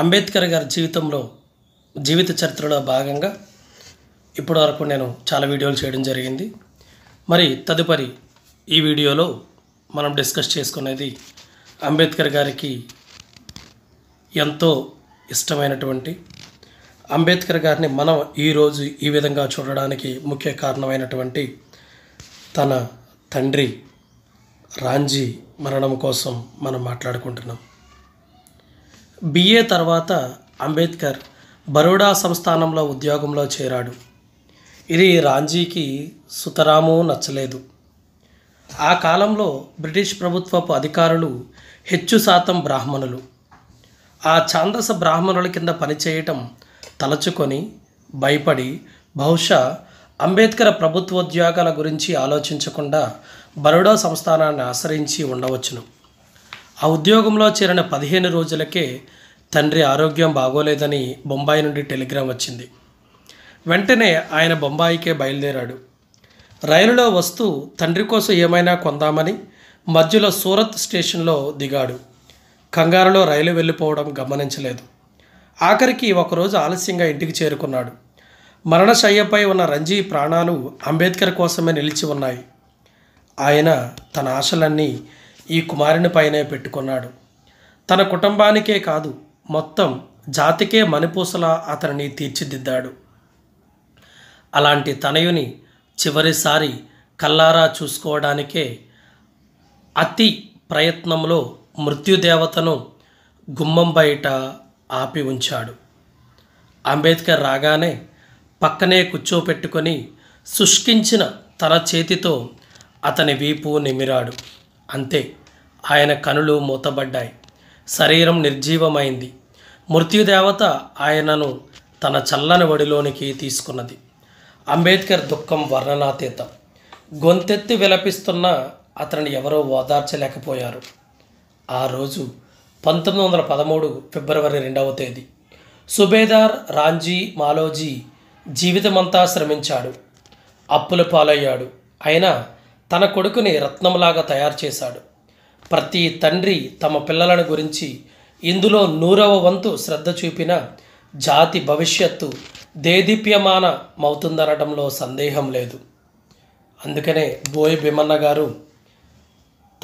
అంబేద్కర్ గారి జీవితంలో జీవిత చరిత్రలో భాగంగా ఇప్పటి వరకు నేను చాలా వీడియోలు చేయడం జరిగింది మరి తదుపరి ఈ వీడియోలో మనం డిస్కస్ చేసుకునేది అంబేద్కర్ గారికి ఎంతో ఇష్టమైనటువంటి అంబేద్కర్ గారిని మనం ఈరోజు ఈ విధంగా చూడడానికి ముఖ్య కారణమైనటువంటి తన తండ్రి రాంజీ మరణం కోసం మనం మాట్లాడుకుంటున్నాం బిఏ తర్వాత అంబేద్కర్ బరోడా సంస్థానంలో ఉద్యోగంలో చేరాడు ఇది రాంజీకి సుతరాము నచ్చలేదు ఆ కాలంలో బ్రిటిష్ ప్రభుత్వపు అధికారులు హెచ్చు శాతం బ్రాహ్మణులు ఆ ఛాందస బ్రాహ్మణుల కింద పనిచేయటం తలచుకొని భయపడి బహుశా అంబేద్కర్ ప్రభుత్వోద్యోగాల గురించి ఆలోచించకుండా బరోడా సంస్థానాన్ని ఆశ్రయించి ఉండవచ్చును ఆ ఉద్యోగంలో చేరిన పదిహేను రోజులకే తండ్రి ఆరోగ్యం బాగోలేదని బొంబాయి నుండి టెలిగ్రామ్ వచ్చింది వెంటనే ఆయన బొంబాయికే బయలుదేరాడు రైలులో వస్తూ తండ్రి కోసం ఏమైనా కొందామని మధ్యలో సూరత్ స్టేషన్లో దిగాడు కంగారులో రైలు వెళ్ళిపోవడం గమనించలేదు ఆఖరికి ఒకరోజు ఆలస్యంగా ఇంటికి చేరుకున్నాడు మరణశయ్యపై ఉన్న రంజీ ప్రాణాలు అంబేద్కర్ కోసమే నిలిచి ఉన్నాయి ఆయన తన ఆశలన్నీ ఈ కుమారుని పైనే పెట్టుకున్నాడు తన కుటుంబానికే కాదు మొత్తం జాతికే మణిపూసలా అతనిని తీర్చిదిద్దాడు అలాంటి తనయుని చివరిసారి కల్లారా చూసుకోవడానికే అతి ప్రయత్నంలో మృత్యుదేవతను గుమ్మం బయట ఆపి ఉంచాడు అంబేద్కర్ రాగానే పక్కనే కూర్చోపెట్టుకొని శుష్కించిన తన చేతితో అతని వీపు నిమిరాడు అంతే ఆయన కనులు మూతబడ్డాయి శరీరం నిర్జీవమైంది మృత్యుదేవత ఆయనను తన చల్లని వడిలోనికి తీసుకున్నది అంబేద్కర్ దుఃఖం వర్ణనాతీతం గొంతెత్తి విలపిస్తున్న అతనిని ఎవరో ఓదార్చలేకపోయారు ఆ రోజు పంతొమ్మిది వందల పదమూడు ఫిబ్రవరి రెండవ తేదీ సుబేదార్ రాంజీ మాలోజీ జీవితమంతా శ్రమించాడు అప్పుల పాలయ్యాడు అయినా తన కొడుకుని రత్నంలాగా తయారు చేశాడు ప్రతి తండ్రి తమ పిల్లలను గురించి ఇందులో నూరవ వంతు శ్రద్ధ చూపిన జాతి భవిష్యత్తు దేదీప్యమానమవుతుందనడంలో సందేహం లేదు అందుకనే బోయ్ భీమన్న గారు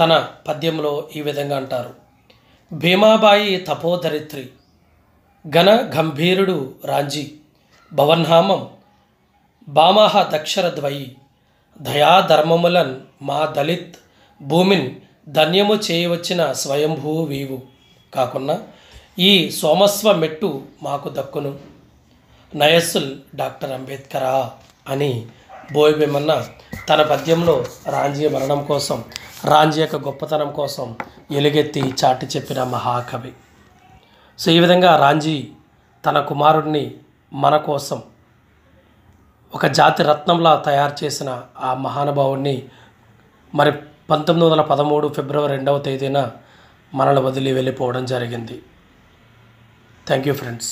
తన పద్యంలో ఈ విధంగా అంటారు భీమాబాయి తపోధరిత్రి ఘన గంభీరుడు రాంజీ భవన్హామం బామహ ద్వయి దయాధర్మములన్ మా దళిత్ భూమిన్ ధన్యము చేయవచ్చిన స్వయంభూ వీవు కాకున్నా ఈ సోమస్వ మెట్టు మాకు దక్కును నయస్సుల్ డాక్టర్ అంబేద్కరా అని బోయబెమ్మన్న తన పద్యంలో రాంజీయ మరణం కోసం రాంజీ యొక్క గొప్పతనం కోసం ఎలుగెత్తి చాటి చెప్పిన మహాకవి సో ఈ విధంగా రాంజీ తన కుమారుడిని మన కోసం ఒక జాతి రత్నంలా తయారు చేసిన ఆ మహానుభావుడిని మరి పంతొమ్మిది వందల పదమూడు ఫిబ్రవరి రెండవ తేదీన మనల్ని వదిలి వెళ్ళిపోవడం జరిగింది థ్యాంక్ యూ ఫ్రెండ్స్